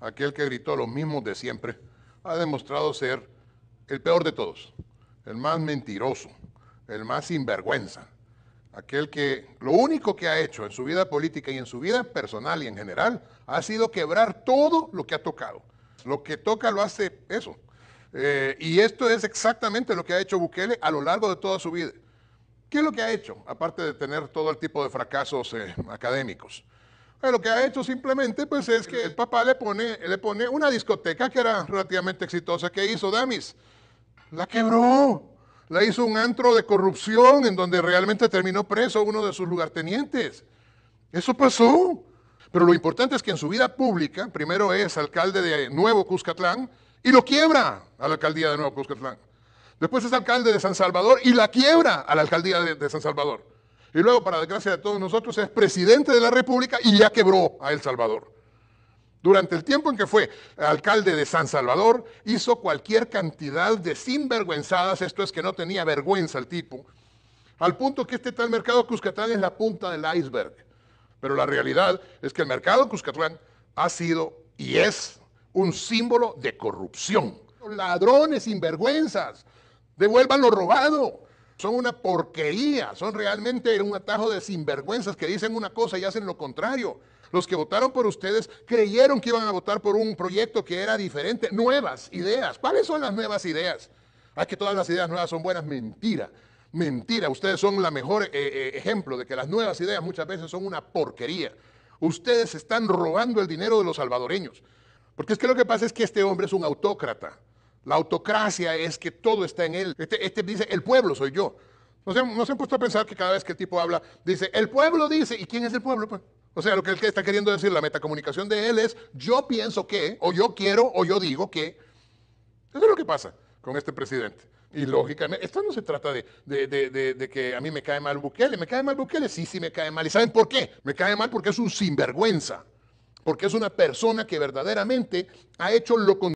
aquel que gritó los mismos de siempre, ha demostrado ser el peor de todos, el más mentiroso, el más sinvergüenza, aquel que lo único que ha hecho en su vida política y en su vida personal y en general ha sido quebrar todo lo que ha tocado. Lo que toca lo hace eso. Eh, y esto es exactamente lo que ha hecho Bukele a lo largo de toda su vida. ¿Qué es lo que ha hecho? Aparte de tener todo el tipo de fracasos eh, académicos lo que ha hecho simplemente pues es que el papá le pone, le pone una discoteca que era relativamente exitosa. ¿qué hizo Damis? La quebró. La hizo un antro de corrupción en donde realmente terminó preso uno de sus lugartenientes. Eso pasó. Pero lo importante es que en su vida pública, primero es alcalde de Nuevo Cuscatlán y lo quiebra a la alcaldía de Nuevo Cuscatlán. Después es alcalde de San Salvador y la quiebra a la alcaldía de San Salvador. Y luego, para desgracia de todos nosotros, es presidente de la República y ya quebró a El Salvador. Durante el tiempo en que fue alcalde de San Salvador, hizo cualquier cantidad de sinvergüenzadas, esto es que no tenía vergüenza el tipo, al punto que este tal mercado Cuscatlán es la punta del iceberg. Pero la realidad es que el mercado Cuscatlán ha sido y es un símbolo de corrupción. Ladrones, sinvergüenzas, devuelvan lo robado son una porquería, son realmente un atajo de sinvergüenzas que dicen una cosa y hacen lo contrario. Los que votaron por ustedes creyeron que iban a votar por un proyecto que era diferente, nuevas ideas. ¿Cuáles son las nuevas ideas? Ah, que todas las ideas nuevas son buenas, mentira. Mentira, ustedes son el mejor eh, eh, ejemplo de que las nuevas ideas muchas veces son una porquería. Ustedes están robando el dinero de los salvadoreños. Porque es que lo que pasa es que este hombre es un autócrata. La autocracia es que todo está en él. Este, este dice, el pueblo soy yo. ¿No se, han puesto a pensar que cada vez que el tipo habla, dice, el pueblo dice, ¿y quién es el pueblo? Pues? O sea, lo que él está queriendo decir, la metacomunicación de él es, yo pienso que, o yo quiero, o yo digo que. Eso es lo que pasa con este presidente. Y lógicamente, esto no se trata de, de, de, de, que a mí me cae mal Bukele. ¿Me cae mal Bukele? Sí, sí, me cae mal. ¿Y saben por qué? Me cae mal porque es un sinvergüenza. Porque es una persona que verdaderamente ha hecho lo contrario.